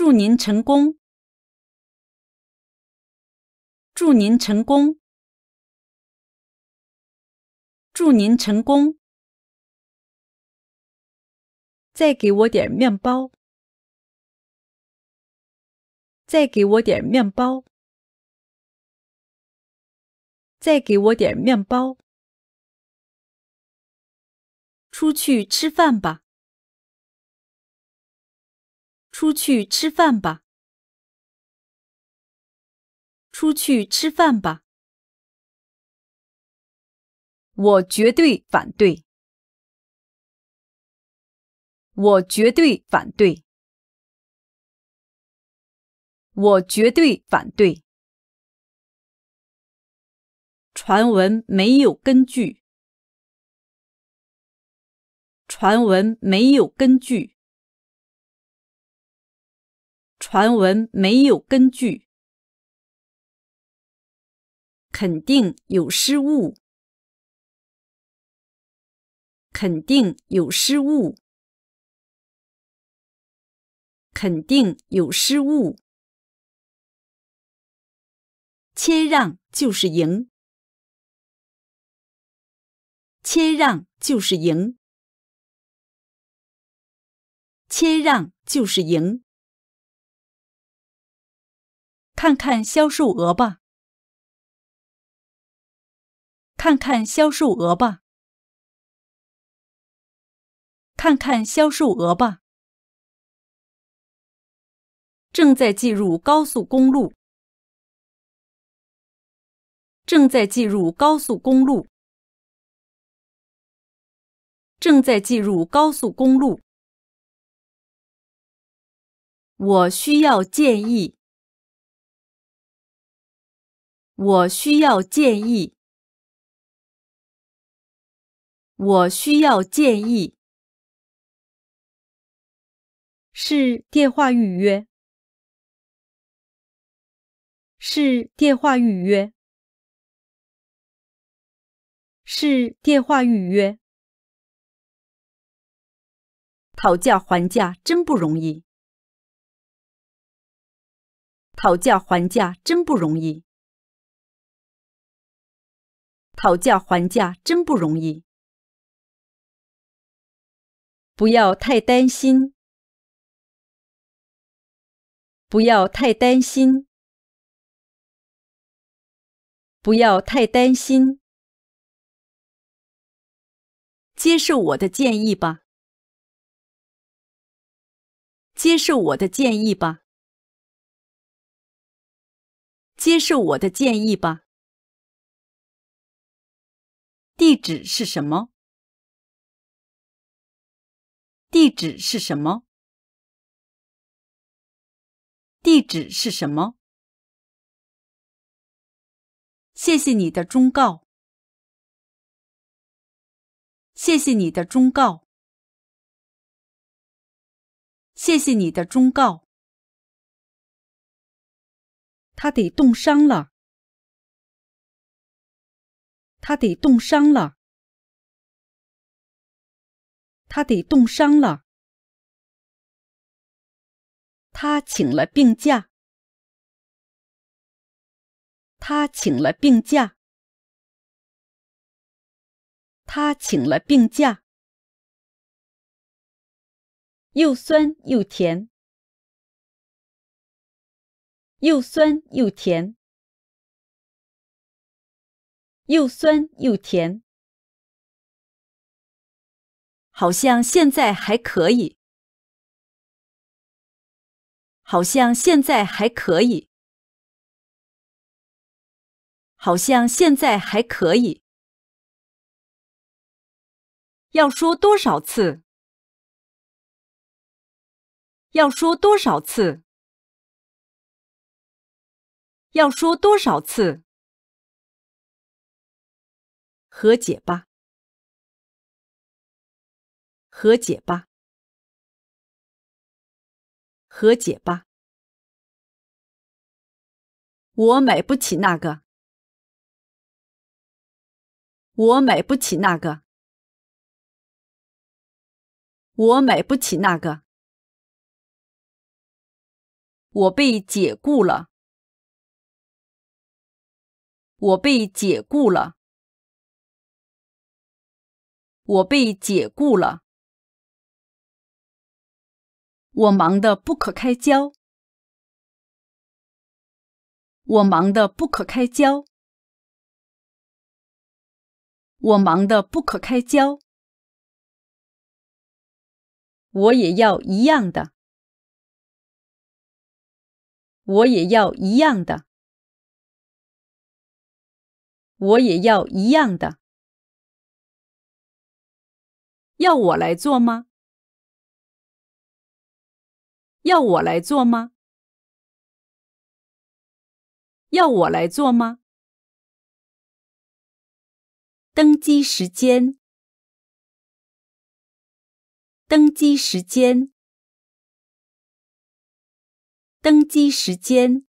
祝您成功！祝您成功！祝您成功！再给我点面包！再给我点面包！再给我点面包！出去吃饭吧。出去吃饭吧。出去吃饭吧。我绝对反对。我绝对反对。我绝对反对。传闻没有根据。传闻没有根据。传闻没有根据，肯定有失误。肯定有失误。肯定有失误。谦让就是赢。谦让就是赢。谦让就是赢。看看销售额吧。看看销售额吧。看看销售额吧。正在进入高速公路。正在进入高速公路。正在进入高速公路。我需要建议。我需要建议。我需要建议。是电话预约。是电话预约。是电话预约。讨价还价真不容易。讨价还价真不容易。讨价还价真不容易，不要太担心，不要太担心，不要太担心，接受我的建议吧，接受我的建议吧，接受我的建议吧。地址是什么？地址是什么？地址是什么？谢谢你的忠告。谢谢你的忠告。谢谢你的忠告。他得冻伤了。他得冻伤了。他得冻伤了。他请了病假。他请了病假。他请了病假。又酸又甜。又酸又甜。又酸又甜，好像现在还可以。好像现在还可以。好像现在还可以。要说多少次？要说多少次？要说多少次？和解吧，和解吧，和解吧！我买不起那个，我买不起那个，我买不起那个。我被解雇了，我被解雇了。我被解雇了。我忙得不可开交。我忙得不可开交。我忙得不可开交。我也要一样的。我也要一样的。我也要一样的。要我来做吗？要我来做吗？要我来做吗？登机时间。登机时间。登机时间。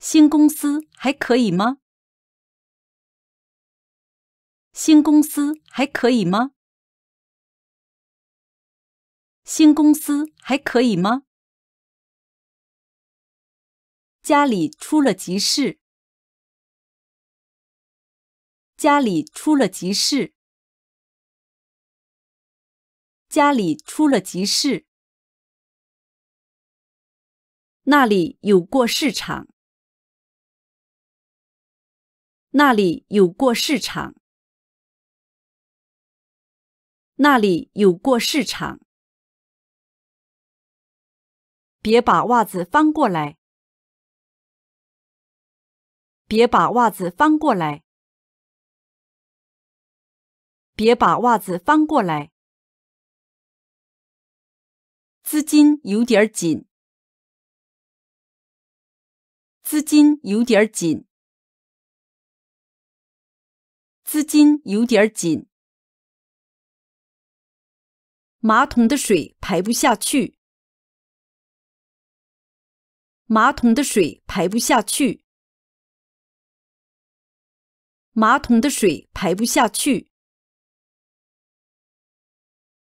新公司还可以吗？新公司还可以吗？新公司还可以吗？家里出了急事。家里出了急事。家里出了急事。那里有过市场。那里有过市场。那里有过市场。别把袜子翻过来。别把袜子翻过来。别把袜子翻过来。资金有点紧。资金有点紧。资金有点紧。马桶的水排不下去。马桶的水排不下去。马桶的水排不下去。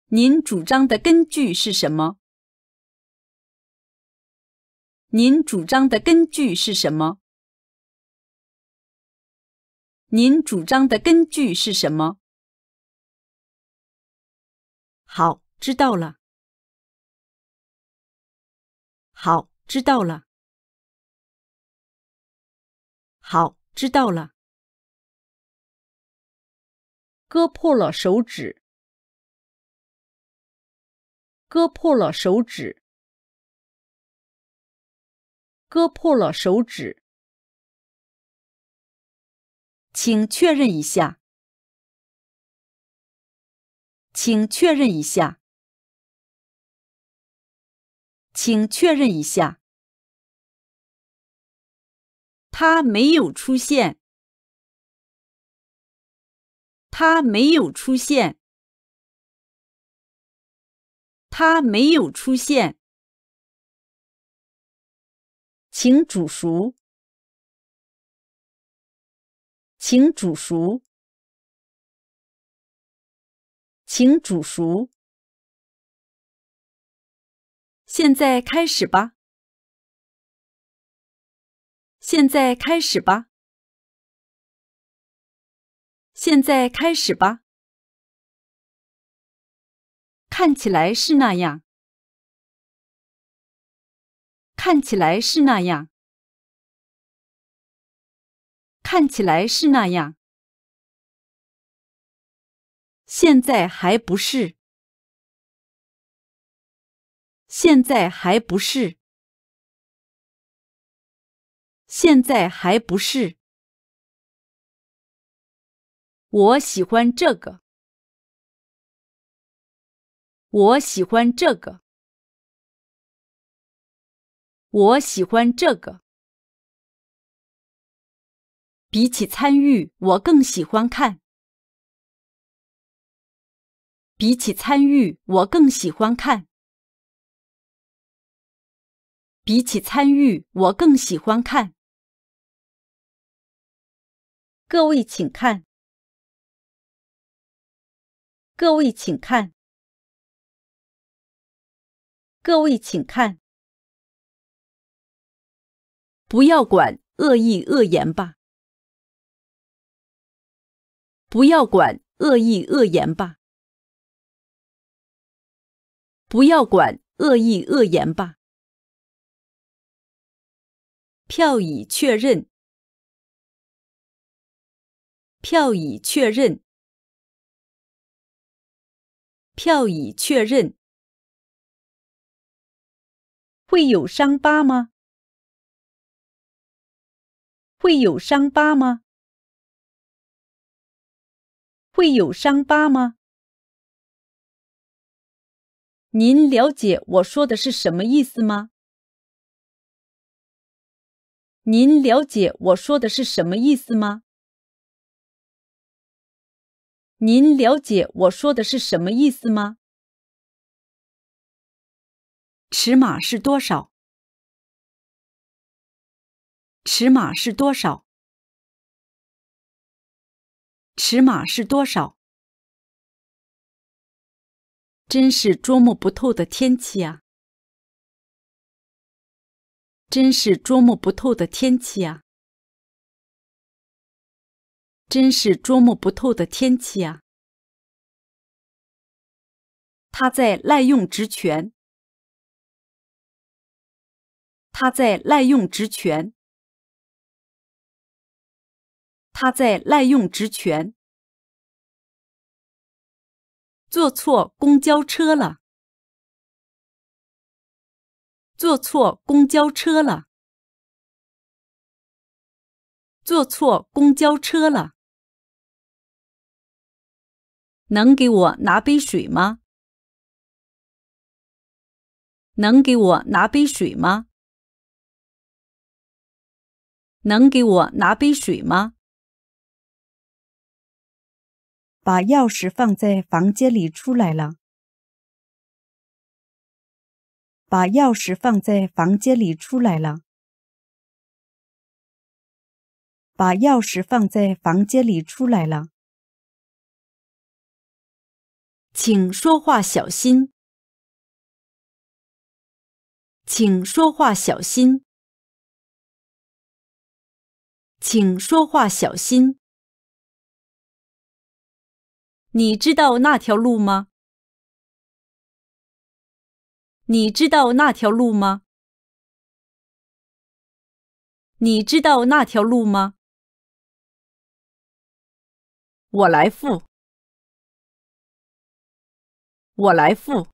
您主张的根据是什么？您主张的根据是什么？您主张的根据是什么？好，知道了。好，知道了。好，知道了。割破了手指。割破了手指。割破了手指。请确认一下。请确认一下，请确认一下，他没有出现，他没有出现，他没有出现，请煮熟，请煮熟。请煮熟。现在开始吧。现在开始吧。现在开始吧。看起来是那样。看起来是那样。看起来是那样。现在还不是。现在还不是。现在还不是。我喜欢这个。我喜欢这个。我喜欢这个。比起参与，我更喜欢看。比起参与，我更喜欢看。比起参与，我更喜欢看。各位请看。各位请看。各位请看。不要管恶意恶言吧。不要管恶意恶言吧。不要管恶意恶言吧。票已确认。票已确认。票已确认。会有伤疤吗？会有伤疤吗？会有伤疤吗？您了解我说的是什么意思吗？您了解我说的是什么意思吗？您了解我说的是什么意思吗？尺码是多少？尺码是多少？尺码是多少？真是捉摸不透的天气啊！真是捉摸不透的天气啊！真是捉摸不透的天气啊！他在滥用职权。他在滥用职权。他在滥用职权。坐错公交车了！坐错公交车了！坐错公交车了！能给我拿杯水吗？能给我拿杯水吗？能给我拿杯水吗？把钥匙放在房间里出来了。把钥匙放在房间里出来了。把钥匙放在房间里出来了。请说话小心。请说话小心。请说话小心。你知道那条路吗？你知道那条路吗？你知道那条路吗？我来付。我来付。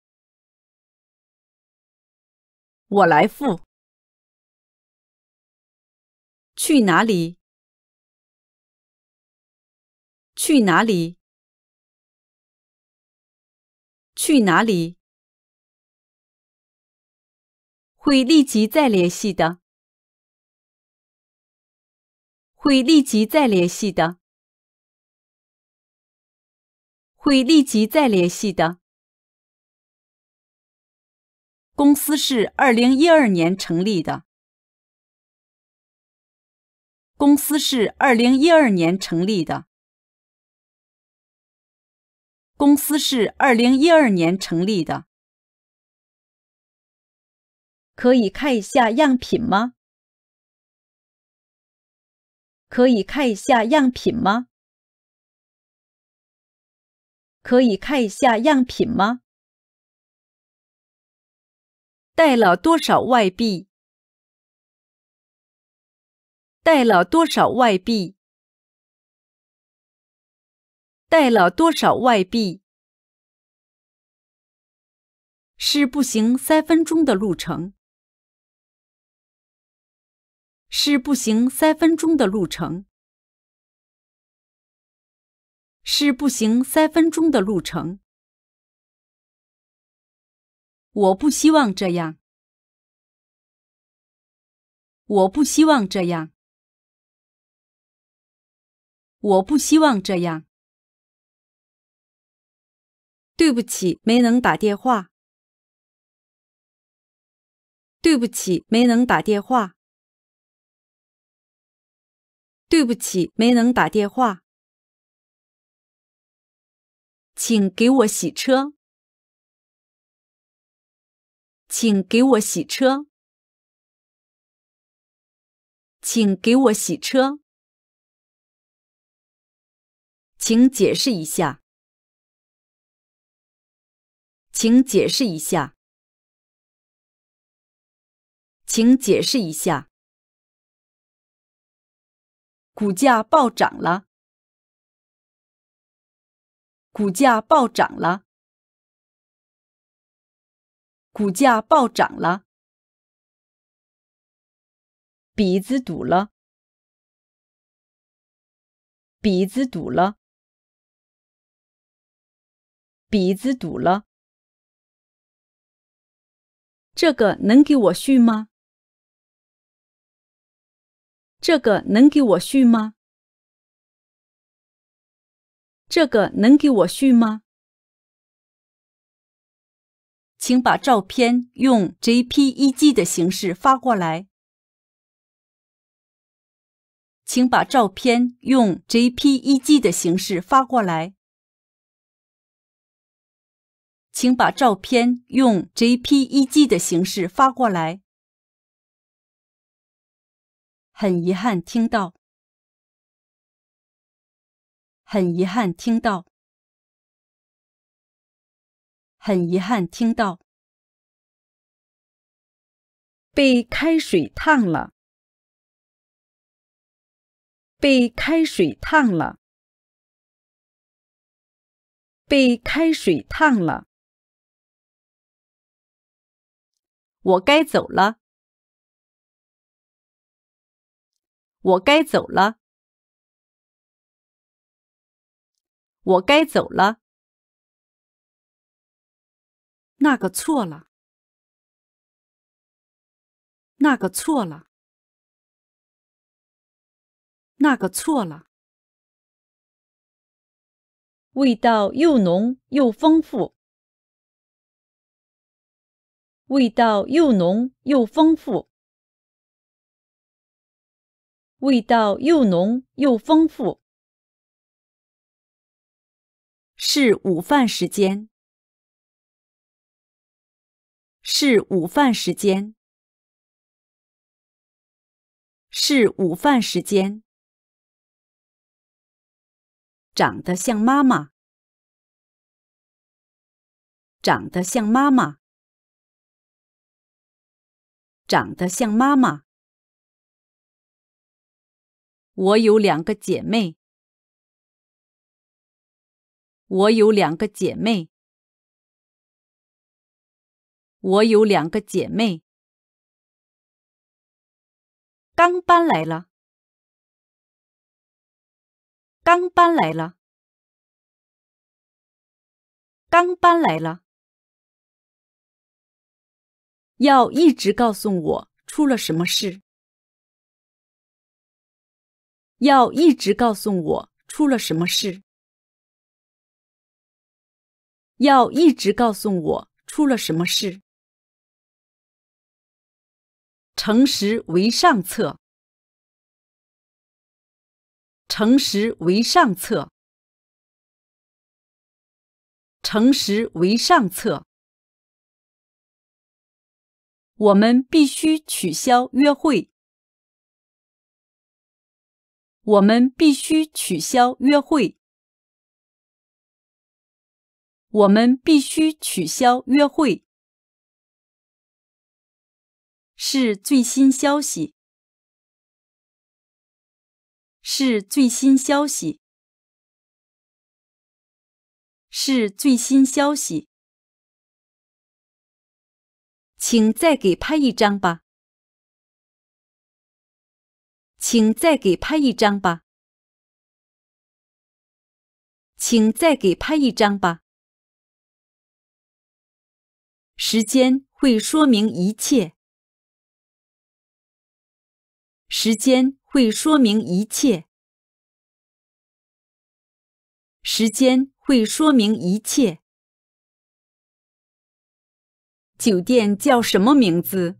我来付。去哪里？去哪里？去哪里？会立即再联系的。会立即再联系的。会立即再联系的。公司是二零一二年成立的。公司是二零一二年成立的。公司是二零一二年成立的，可以看一下样品吗？可以看一下样品吗？可以看一下样品吗？带了多少外币？带了多少外币？带了多少外币？是步行三分钟的路程。是步行三分钟的路程。是步行三分钟的路程。我不希望这样。我不希望这样。我不希望这样。对不起，没能打电话。对不起，没能打电话。对不起，没能打电话。请给我洗车。请给我洗车。请给我洗车。请解释一下。请解释一下，请解释一下，股价暴涨了，股价暴涨了，股价暴涨了，鼻子堵了，鼻子堵了，鼻子堵了。这个能给我续吗？这个能给我续吗？这个能给我续吗？请把照片用 JPG e 的形式发过来。请把照片用 JPG e 的形式发过来。请把照片用 JPG e 的形式发过来。很遗憾听到，很遗憾听到，很遗憾听到，被开水烫了，被开水烫了，被开水烫了。我该走了，我该走了，我该走了。那个错了，那个错了，那个错了。味道又浓又丰富。味道又浓又丰富。味道又浓又丰富。是午饭时间。是午饭时间。是午饭时间。长得像妈妈。长得像妈妈。长得像妈妈。我有两个姐妹。我有两个姐妹。我有两个姐妹。刚搬来了。刚搬来了。刚搬来了。要一直告诉我出了什么事。要一直告诉我出了什么事。要一直告诉我出了什么事。诚实为上策。诚实为上策。诚实为上策。我们必须取消约会。我们必须取消约会。我们必须取消约会。是最新消息。是最新消息。是最新消息。请再给拍一张吧，请再给拍一张吧，请再给拍一张吧。时间会说明一切，时间会说明一切，时间会说明一切。酒店叫什么名字？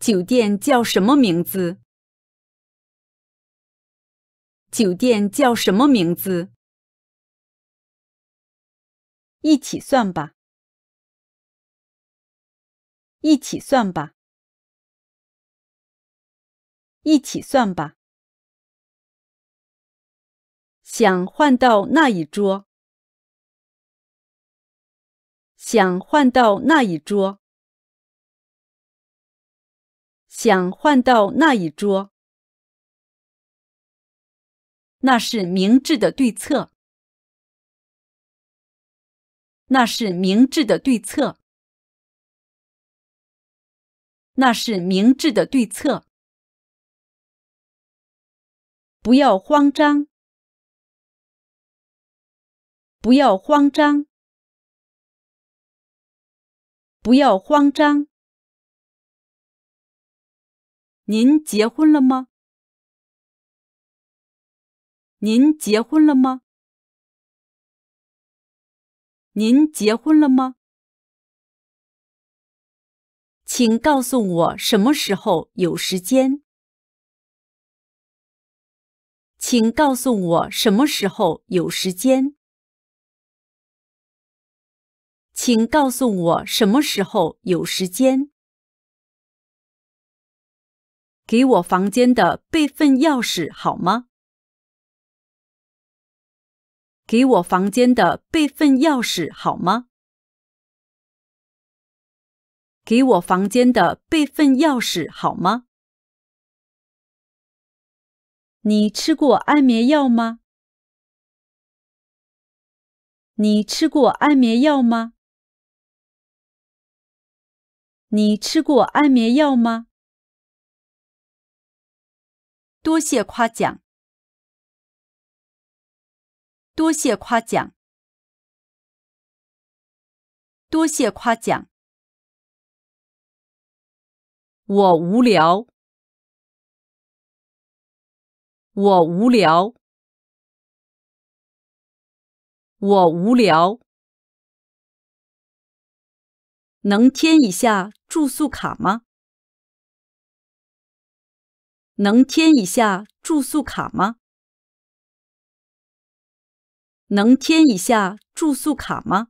酒店叫什么名字？酒店叫什么名字？一起算吧！一起算吧！一起算吧！想换到那一桌。想换到那一桌，想换到那一桌，那是明智的对策。那是明智的对策。那是明智的对策。不要慌张，不要慌张。不要慌张。您结婚了吗？您结婚了吗？您结婚了吗？请告诉我什么时候有时间。请告诉我什么时候有时间。请告诉我什么时候有时间。给我房间的备份钥匙好吗？给我房间的备份钥匙好吗？给我房间的备份钥匙好吗？你吃过安眠药吗？你吃过安眠药吗？你吃过安眠药吗？多谢夸奖，多谢夸奖，多谢夸奖。我无聊，我无聊，我无聊。能添一下住宿卡吗？能添一下住宿卡吗？能添一下住宿卡吗？